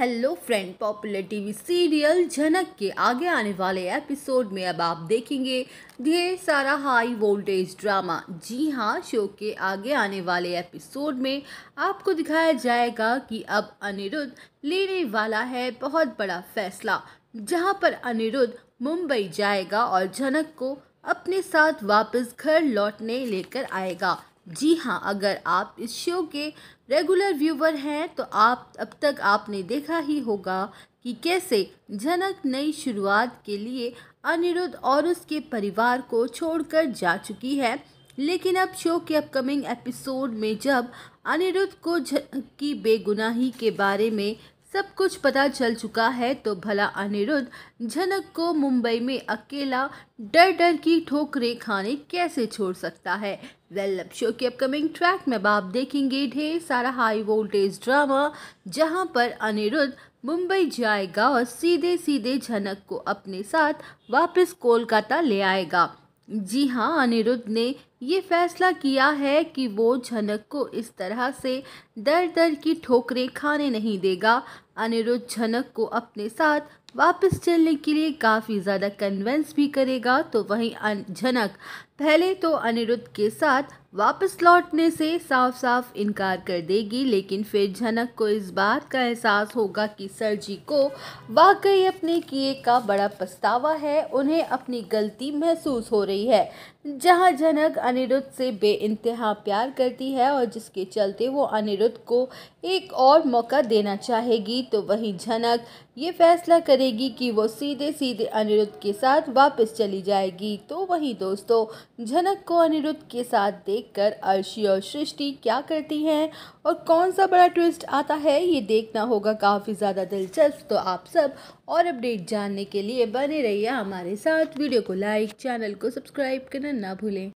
hello friend popular TV serial Jhanak के आगे आने वाले एपिसोड में अब आप देखेंगे ढेर सारा हाई वोल्टेज ड्रामा जी हाँ शो के आगे आने वाले एपिसोड में आपको दिखाया जाएगा कि अब अनिरुद्ध लेने वाला है बहुत बड़ा फैसला जहाँ पर अनिरुद्ध मुंबई जाएगा और झनक को अपने साथ वापस घर लौटने लेकर आएगा जी हाँ अगर आप इस शो के रेगुलर व्यूवर हैं तो आप अब तक आपने देखा ही होगा कि कैसे झनक नई शुरुआत के लिए अनिरुद्ध और उसके परिवार को छोड़कर जा चुकी है लेकिन अब शो के अपकमिंग एपिसोड में जब अनिरुद्ध को जनक की बेगुनाही के बारे में सब कुछ पता चल चुका है तो भला अनिरुद्ध झनक को मुंबई में अकेला डर डर की ठोकरें खाने कैसे छोड़ सकता है वेल लव शो के अपकमिंग ट्रैक में आप देखेंगे ढेर सारा हाई वोल्टेज ड्रामा जहां पर अनिरुद्ध मुंबई जाएगा और सीधे सीधे झनक को अपने साथ वापस कोलकाता ले आएगा जी हाँ अनिरुद्ध ने ये फैसला किया है कि वो झनक को इस तरह से दर दर की ठोकरें खाने नहीं देगा अनिरुद्ध झनक को अपने साथ वापस चलने के लिए काफ़ी ज़्यादा कन्वेंस भी करेगा तो वहीं झनक पहले तो अनिरुद्ध के साथ वापस लौटने से साफ साफ इनकार कर देगी लेकिन फिर झनक को इस बात का एहसास होगा कि सर जी को वाकई अपने किए का बड़ा पछतावा है उन्हें अपनी गलती महसूस हो रही है जहां झनक अनिरुद्ध से बेइंतहा प्यार करती है और जिसके चलते वो अनिरुद्ध को एक और मौका देना चाहेगी तो वहीं झनक ये फैसला करेगी कि वो सीधे सीधे अनिरुद्ध के साथ वापस चली जाएगी तो वहीं दोस्तों झनक को अनिरुद्ध के साथ देखकर अर्शी और सृष्टि क्या करती हैं और कौन सा बड़ा ट्विस्ट आता है ये देखना होगा काफ़ी ज़्यादा दिलचस्प तो आप सब और अपडेट जानने के लिए बने रहिए हमारे साथ वीडियो को लाइक चैनल को सब्सक्राइब करना ना भूलें